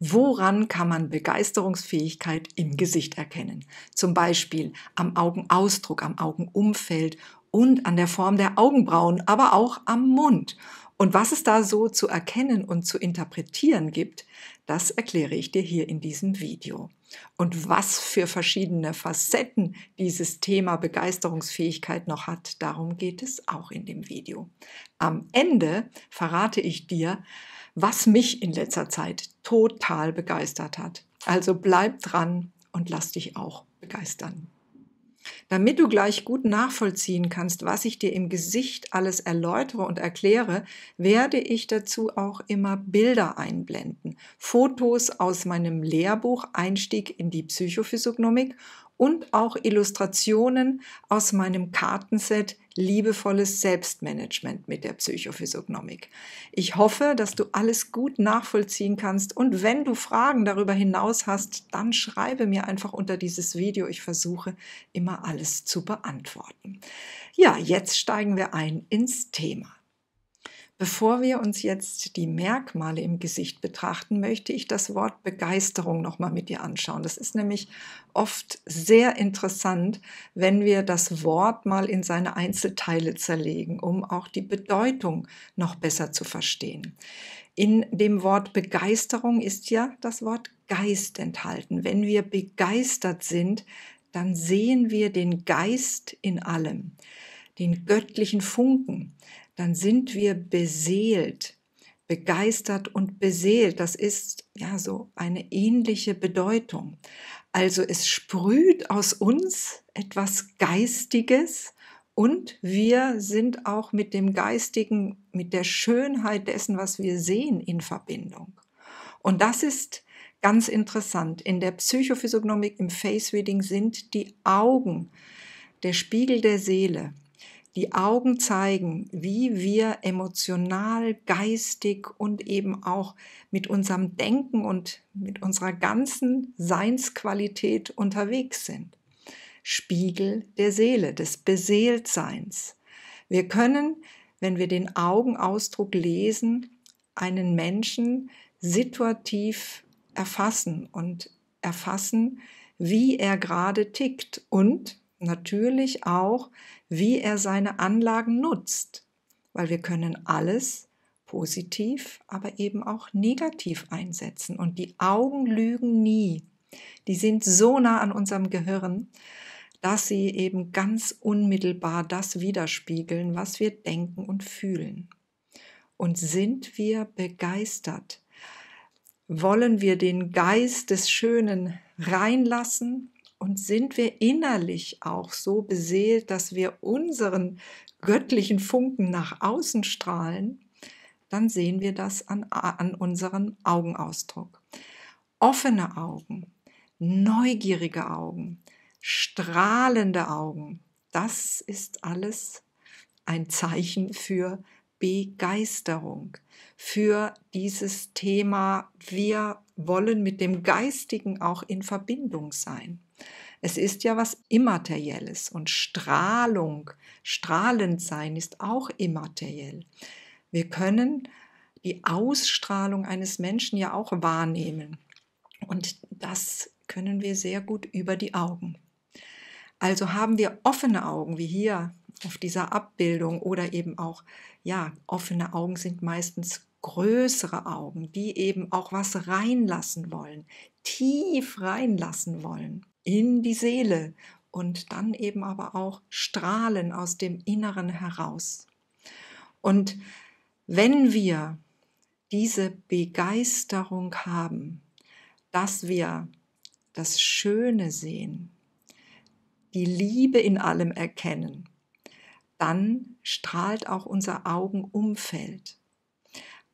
Woran kann man Begeisterungsfähigkeit im Gesicht erkennen? Zum Beispiel am Augenausdruck, am Augenumfeld und an der Form der Augenbrauen, aber auch am Mund. Und was es da so zu erkennen und zu interpretieren gibt, das erkläre ich dir hier in diesem Video. Und was für verschiedene Facetten dieses Thema Begeisterungsfähigkeit noch hat, darum geht es auch in dem Video. Am Ende verrate ich dir, was mich in letzter Zeit total begeistert hat. Also bleib dran und lass dich auch begeistern. Damit du gleich gut nachvollziehen kannst, was ich dir im Gesicht alles erläutere und erkläre, werde ich dazu auch immer Bilder einblenden. Fotos aus meinem Lehrbuch Einstieg in die Psychophysiognomik und auch Illustrationen aus meinem Kartenset liebevolles Selbstmanagement mit der Psychophysiognomik. Ich hoffe, dass du alles gut nachvollziehen kannst und wenn du Fragen darüber hinaus hast, dann schreibe mir einfach unter dieses Video. Ich versuche immer alles zu beantworten. Ja, jetzt steigen wir ein ins Thema. Bevor wir uns jetzt die Merkmale im Gesicht betrachten, möchte ich das Wort Begeisterung nochmal mit dir anschauen. Das ist nämlich oft sehr interessant, wenn wir das Wort mal in seine Einzelteile zerlegen, um auch die Bedeutung noch besser zu verstehen. In dem Wort Begeisterung ist ja das Wort Geist enthalten. Wenn wir begeistert sind, dann sehen wir den Geist in allem, den göttlichen Funken dann sind wir beseelt, begeistert und beseelt. Das ist ja so eine ähnliche Bedeutung. Also es sprüht aus uns etwas Geistiges und wir sind auch mit dem Geistigen, mit der Schönheit dessen, was wir sehen, in Verbindung. Und das ist ganz interessant. In der Psychophysiognomik im Face Reading sind die Augen der Spiegel der Seele. Die Augen zeigen, wie wir emotional, geistig und eben auch mit unserem Denken und mit unserer ganzen Seinsqualität unterwegs sind. Spiegel der Seele, des Beseeltseins. Wir können, wenn wir den Augenausdruck lesen, einen Menschen situativ erfassen und erfassen, wie er gerade tickt und natürlich auch, wie er seine Anlagen nutzt, weil wir können alles positiv, aber eben auch negativ einsetzen. Und die Augen lügen nie. Die sind so nah an unserem Gehirn, dass sie eben ganz unmittelbar das widerspiegeln, was wir denken und fühlen. Und sind wir begeistert? Wollen wir den Geist des Schönen reinlassen und sind wir innerlich auch so beseelt, dass wir unseren göttlichen Funken nach außen strahlen, dann sehen wir das an, an unserem Augenausdruck. Offene Augen, neugierige Augen, strahlende Augen, das ist alles ein Zeichen für Begeisterung für dieses Thema. Wir wollen mit dem Geistigen auch in Verbindung sein. Es ist ja was Immaterielles und Strahlung, strahlend sein ist auch immateriell. Wir können die Ausstrahlung eines Menschen ja auch wahrnehmen. Und das können wir sehr gut über die Augen. Also haben wir offene Augen, wie hier auf dieser Abbildung oder eben auch, ja, offene Augen sind meistens größere Augen, die eben auch was reinlassen wollen, tief reinlassen wollen in die Seele und dann eben aber auch strahlen aus dem Inneren heraus. Und wenn wir diese Begeisterung haben, dass wir das Schöne sehen, die Liebe in allem erkennen, dann strahlt auch unser Augenumfeld.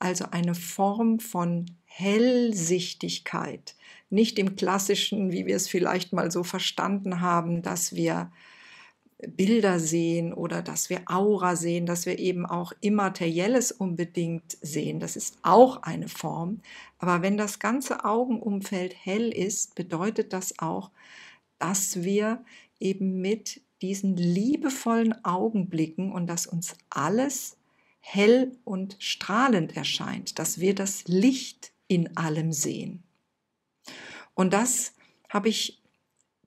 Also eine Form von Hellsichtigkeit. Nicht im klassischen, wie wir es vielleicht mal so verstanden haben, dass wir Bilder sehen oder dass wir Aura sehen, dass wir eben auch immaterielles unbedingt sehen. Das ist auch eine Form. Aber wenn das ganze Augenumfeld hell ist, bedeutet das auch, dass wir eben mit diesen liebevollen Augenblicken und dass uns alles hell und strahlend erscheint, dass wir das Licht in allem sehen. Und das habe ich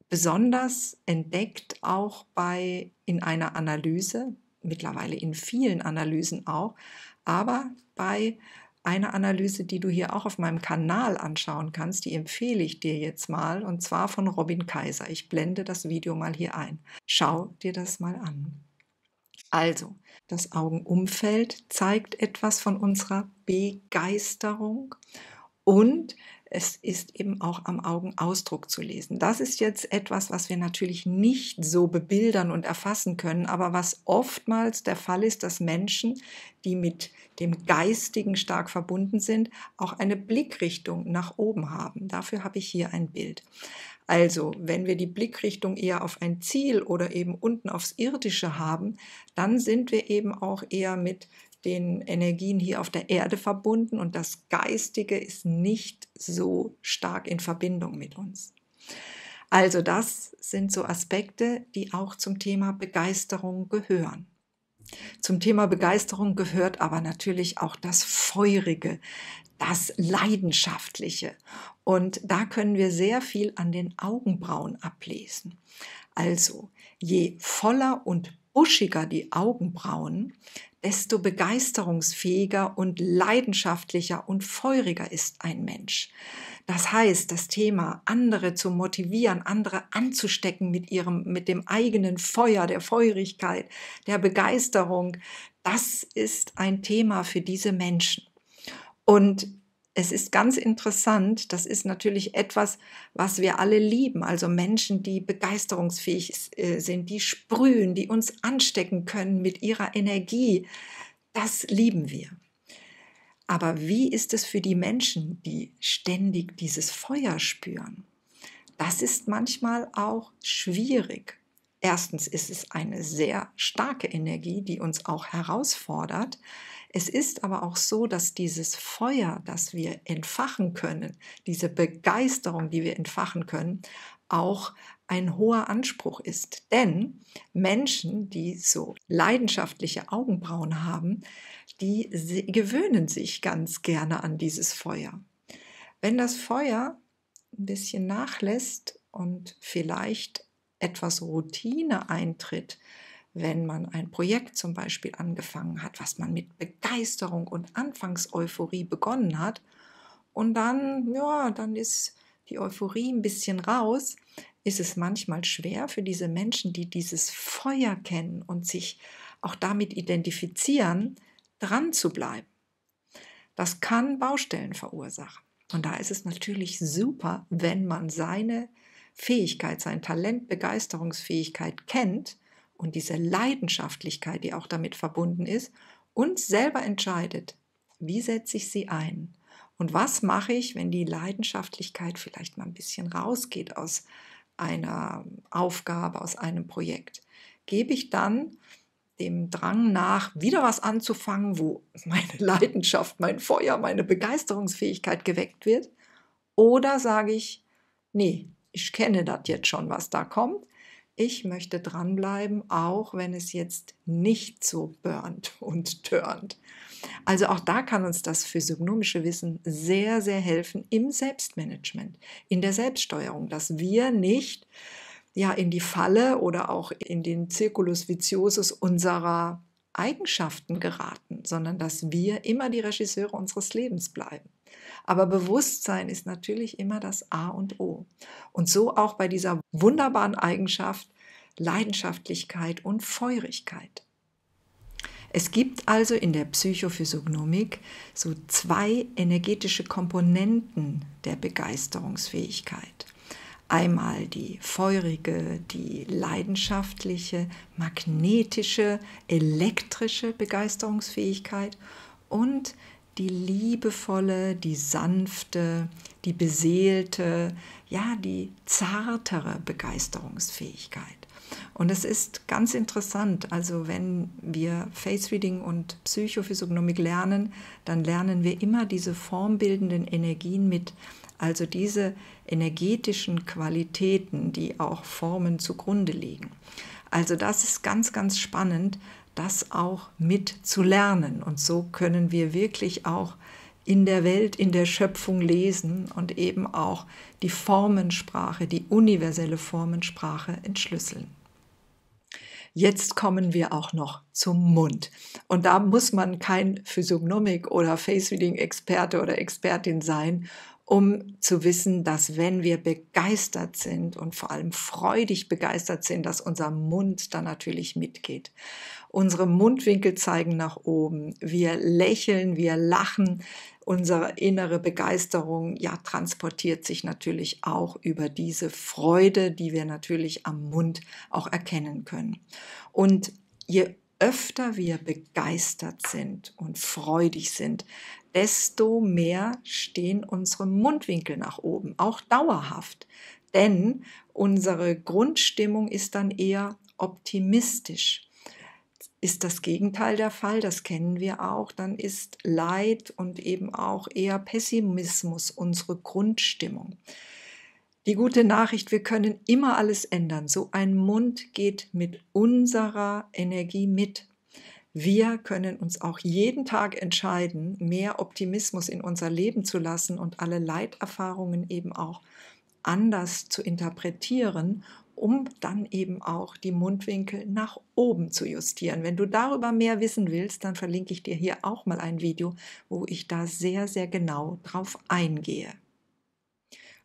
besonders entdeckt auch bei in einer Analyse, mittlerweile in vielen Analysen auch, aber bei einer Analyse, die du hier auch auf meinem Kanal anschauen kannst, die empfehle ich dir jetzt mal und zwar von Robin Kaiser. Ich blende das Video mal hier ein. Schau dir das mal an. Also, das Augenumfeld zeigt etwas von unserer Begeisterung und es ist eben auch am Augenausdruck zu lesen. Das ist jetzt etwas, was wir natürlich nicht so bebildern und erfassen können, aber was oftmals der Fall ist, dass Menschen, die mit dem Geistigen stark verbunden sind, auch eine Blickrichtung nach oben haben. Dafür habe ich hier ein Bild. Also, wenn wir die Blickrichtung eher auf ein Ziel oder eben unten aufs Irdische haben, dann sind wir eben auch eher mit den Energien hier auf der Erde verbunden und das Geistige ist nicht so stark in Verbindung mit uns. Also das sind so Aspekte, die auch zum Thema Begeisterung gehören. Zum Thema Begeisterung gehört aber natürlich auch das Feurige, das Leidenschaftliche. Und da können wir sehr viel an den Augenbrauen ablesen. Also je voller und buschiger die Augenbrauen, desto begeisterungsfähiger und leidenschaftlicher und feuriger ist ein Mensch. Das heißt, das Thema, andere zu motivieren, andere anzustecken mit ihrem, mit dem eigenen Feuer, der Feurigkeit, der Begeisterung, das ist ein Thema für diese Menschen. Und es ist ganz interessant, das ist natürlich etwas, was wir alle lieben, also Menschen, die begeisterungsfähig äh, sind, die sprühen, die uns anstecken können mit ihrer Energie, das lieben wir. Aber wie ist es für die Menschen, die ständig dieses Feuer spüren? Das ist manchmal auch schwierig. Erstens ist es eine sehr starke Energie, die uns auch herausfordert. Es ist aber auch so, dass dieses Feuer, das wir entfachen können, diese Begeisterung, die wir entfachen können, auch ein hoher Anspruch ist. Denn Menschen, die so leidenschaftliche Augenbrauen haben, die gewöhnen sich ganz gerne an dieses Feuer. Wenn das Feuer ein bisschen nachlässt und vielleicht etwas Routine eintritt, wenn man ein Projekt zum Beispiel angefangen hat, was man mit Begeisterung und Anfangseuphorie begonnen hat. Und dann, ja, dann ist die Euphorie ein bisschen raus, ist es manchmal schwer für diese Menschen, die dieses Feuer kennen und sich auch damit identifizieren, dran zu bleiben. Das kann Baustellen verursachen. Und da ist es natürlich super, wenn man seine Fähigkeit, sein Talent, Begeisterungsfähigkeit kennt und diese Leidenschaftlichkeit, die auch damit verbunden ist, und selber entscheidet, wie setze ich sie ein und was mache ich, wenn die Leidenschaftlichkeit vielleicht mal ein bisschen rausgeht aus einer Aufgabe, aus einem Projekt. Gebe ich dann dem Drang nach, wieder was anzufangen, wo meine Leidenschaft, mein Feuer, meine Begeisterungsfähigkeit geweckt wird? Oder sage ich, nee, ich kenne das jetzt schon, was da kommt ich möchte dranbleiben, auch wenn es jetzt nicht so burnt und turnt. Also auch da kann uns das physiognomische Wissen sehr, sehr helfen im Selbstmanagement, in der Selbststeuerung, dass wir nicht ja in die Falle oder auch in den Zirkulus viciosus unserer Eigenschaften geraten, sondern dass wir immer die Regisseure unseres Lebens bleiben. Aber Bewusstsein ist natürlich immer das A und O. Und so auch bei dieser wunderbaren Eigenschaft Leidenschaftlichkeit und Feurigkeit. Es gibt also in der Psychophysiognomik so zwei energetische Komponenten der Begeisterungsfähigkeit. Einmal die feurige, die leidenschaftliche, magnetische, elektrische Begeisterungsfähigkeit und die die liebevolle, die sanfte, die beseelte, ja, die zartere Begeisterungsfähigkeit. Und es ist ganz interessant, also wenn wir Face Reading und Psychophysiognomik lernen, dann lernen wir immer diese formbildenden Energien mit, also diese energetischen Qualitäten, die auch Formen zugrunde liegen. Also das ist ganz, ganz spannend, das auch mit zu lernen. Und so können wir wirklich auch in der Welt, in der Schöpfung lesen und eben auch die Formensprache, die universelle Formensprache entschlüsseln. Jetzt kommen wir auch noch zum Mund. Und da muss man kein Physiognomik- oder Face-Reading-Experte oder Expertin sein, um zu wissen, dass wenn wir begeistert sind und vor allem freudig begeistert sind, dass unser Mund dann natürlich mitgeht. Unsere Mundwinkel zeigen nach oben. Wir lächeln, wir lachen. Unsere innere Begeisterung, ja, transportiert sich natürlich auch über diese Freude, die wir natürlich am Mund auch erkennen können. Und je öfter wir begeistert sind und freudig sind, desto mehr stehen unsere Mundwinkel nach oben, auch dauerhaft. Denn unsere Grundstimmung ist dann eher optimistisch. Ist das Gegenteil der Fall, das kennen wir auch, dann ist Leid und eben auch eher Pessimismus unsere Grundstimmung. Die gute Nachricht, wir können immer alles ändern. So ein Mund geht mit unserer Energie mit. Wir können uns auch jeden Tag entscheiden, mehr Optimismus in unser Leben zu lassen und alle Leiterfahrungen eben auch anders zu interpretieren um dann eben auch die Mundwinkel nach oben zu justieren. Wenn du darüber mehr wissen willst, dann verlinke ich dir hier auch mal ein Video, wo ich da sehr, sehr genau drauf eingehe.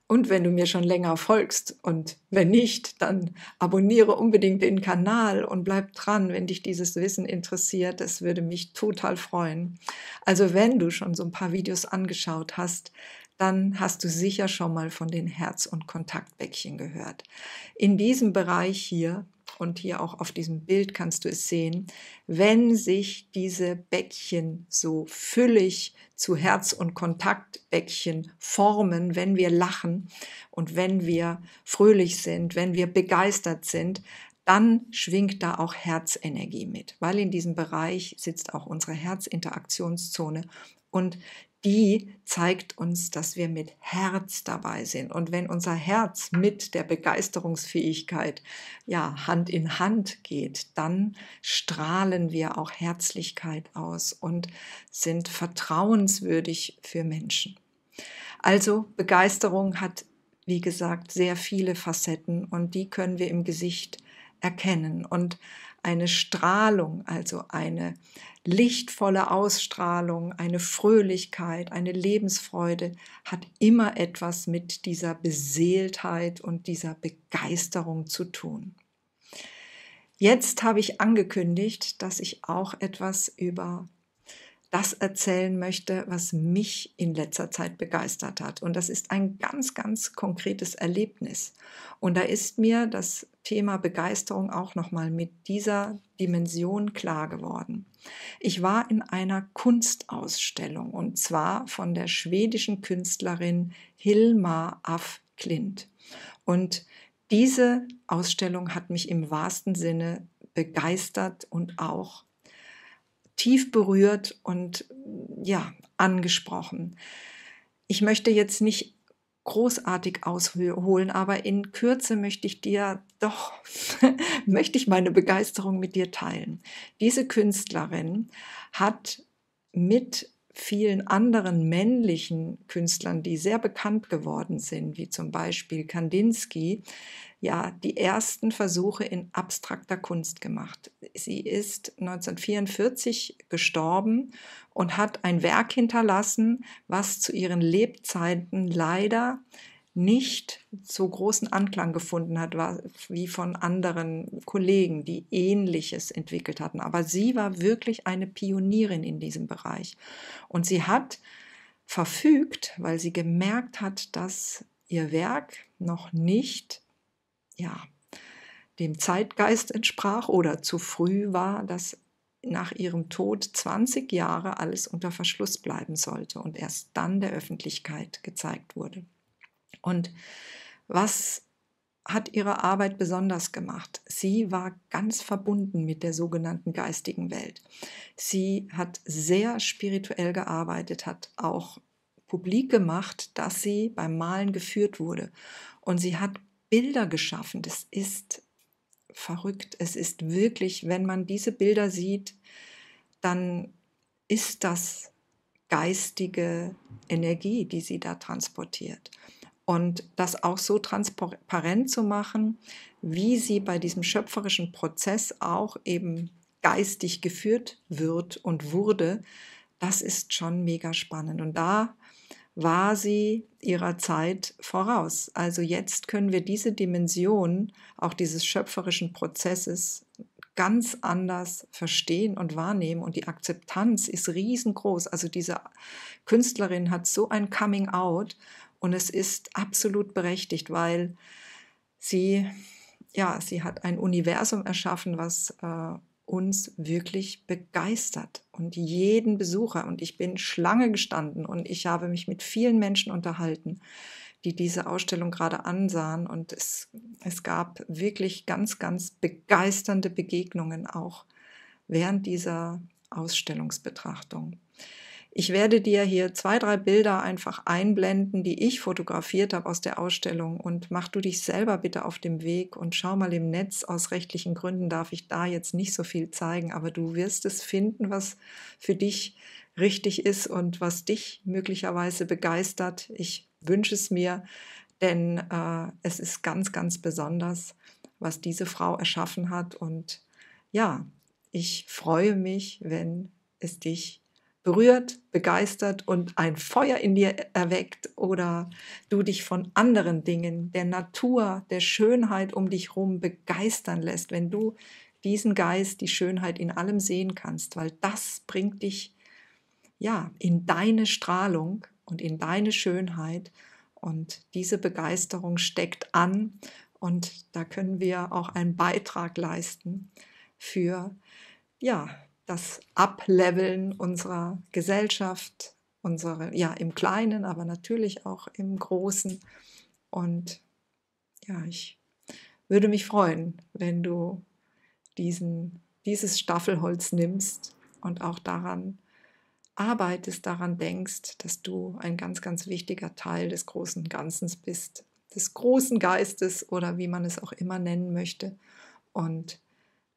Und wenn du mir schon länger folgst und wenn nicht, dann abonniere unbedingt den Kanal und bleib dran, wenn dich dieses Wissen interessiert. Es würde mich total freuen. Also wenn du schon so ein paar Videos angeschaut hast, dann hast du sicher schon mal von den Herz- und Kontaktbäckchen gehört. In diesem Bereich hier und hier auch auf diesem Bild kannst du es sehen, wenn sich diese Bäckchen so füllig zu Herz- und Kontaktbäckchen formen, wenn wir lachen und wenn wir fröhlich sind, wenn wir begeistert sind, dann schwingt da auch Herzenergie mit, weil in diesem Bereich sitzt auch unsere Herzinteraktionszone und die zeigt uns, dass wir mit Herz dabei sind. Und wenn unser Herz mit der Begeisterungsfähigkeit ja Hand in Hand geht, dann strahlen wir auch Herzlichkeit aus und sind vertrauenswürdig für Menschen. Also Begeisterung hat, wie gesagt, sehr viele Facetten und die können wir im Gesicht erkennen. Und eine Strahlung, also eine lichtvolle Ausstrahlung, eine Fröhlichkeit, eine Lebensfreude hat immer etwas mit dieser Beseeltheit und dieser Begeisterung zu tun. Jetzt habe ich angekündigt, dass ich auch etwas über das erzählen möchte, was mich in letzter Zeit begeistert hat. Und das ist ein ganz, ganz konkretes Erlebnis. Und da ist mir das Thema Begeisterung auch nochmal mit dieser Dimension klar geworden. Ich war in einer Kunstausstellung und zwar von der schwedischen Künstlerin Hilma af Klint. Und diese Ausstellung hat mich im wahrsten Sinne begeistert und auch tief berührt und ja, angesprochen. Ich möchte jetzt nicht großartig ausholen, aber in Kürze möchte ich dir doch, möchte ich meine Begeisterung mit dir teilen. Diese Künstlerin hat mit vielen anderen männlichen Künstlern, die sehr bekannt geworden sind, wie zum Beispiel Kandinsky, ja die ersten Versuche in abstrakter Kunst gemacht. Sie ist 1944 gestorben und hat ein Werk hinterlassen, was zu ihren Lebzeiten leider nicht so großen Anklang gefunden hat, wie von anderen Kollegen, die ähnliches entwickelt hatten. Aber sie war wirklich eine Pionierin in diesem Bereich. Und sie hat verfügt, weil sie gemerkt hat, dass ihr Werk noch nicht ja, dem Zeitgeist entsprach oder zu früh war, dass nach ihrem Tod 20 Jahre alles unter Verschluss bleiben sollte und erst dann der Öffentlichkeit gezeigt wurde. Und was hat ihre Arbeit besonders gemacht? Sie war ganz verbunden mit der sogenannten geistigen Welt. Sie hat sehr spirituell gearbeitet, hat auch publik gemacht, dass sie beim Malen geführt wurde. Und sie hat Bilder geschaffen. Das ist verrückt. Es ist wirklich, wenn man diese Bilder sieht, dann ist das geistige Energie, die sie da transportiert. Und das auch so transparent zu machen, wie sie bei diesem schöpferischen Prozess auch eben geistig geführt wird und wurde, das ist schon mega spannend. Und da war sie ihrer Zeit voraus. Also jetzt können wir diese Dimension auch dieses schöpferischen Prozesses ganz anders verstehen und wahrnehmen und die Akzeptanz ist riesengroß. Also diese Künstlerin hat so ein Coming Out und es ist absolut berechtigt, weil sie ja, sie hat ein Universum erschaffen, was äh, uns wirklich begeistert und jeden Besucher. Und ich bin Schlange gestanden und ich habe mich mit vielen Menschen unterhalten, die diese Ausstellung gerade ansahen. Und es, es gab wirklich ganz, ganz begeisternde Begegnungen auch während dieser Ausstellungsbetrachtung. Ich werde dir hier zwei, drei Bilder einfach einblenden, die ich fotografiert habe aus der Ausstellung und mach du dich selber bitte auf dem Weg und schau mal im Netz. Aus rechtlichen Gründen darf ich da jetzt nicht so viel zeigen, aber du wirst es finden, was für dich richtig ist und was dich möglicherweise begeistert. Ich wünsche es mir, denn äh, es ist ganz, ganz besonders, was diese Frau erschaffen hat und ja, ich freue mich, wenn es dich berührt, begeistert und ein Feuer in dir e-, erweckt oder du dich von anderen Dingen, der Natur, der Schönheit um dich herum begeistern lässt, wenn du diesen Geist, die Schönheit in allem sehen kannst, weil das bringt dich ja in deine Strahlung und in deine Schönheit und diese Begeisterung steckt an und da können wir auch einen Beitrag leisten für ja, das Ableveln unserer Gesellschaft, unsere, ja, im Kleinen, aber natürlich auch im Großen. Und ja, ich würde mich freuen, wenn du diesen, dieses Staffelholz nimmst und auch daran arbeitest, daran denkst, dass du ein ganz, ganz wichtiger Teil des großen Ganzen bist, des großen Geistes oder wie man es auch immer nennen möchte. Und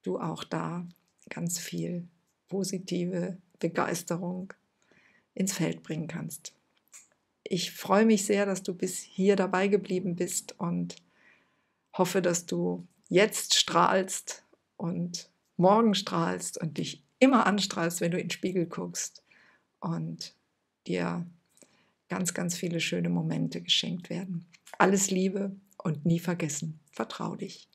du auch da ganz viel positive Begeisterung ins Feld bringen kannst. Ich freue mich sehr, dass du bis hier dabei geblieben bist und hoffe, dass du jetzt strahlst und morgen strahlst und dich immer anstrahlst, wenn du in den Spiegel guckst und dir ganz, ganz viele schöne Momente geschenkt werden. Alles Liebe und nie vergessen. Vertrau dich.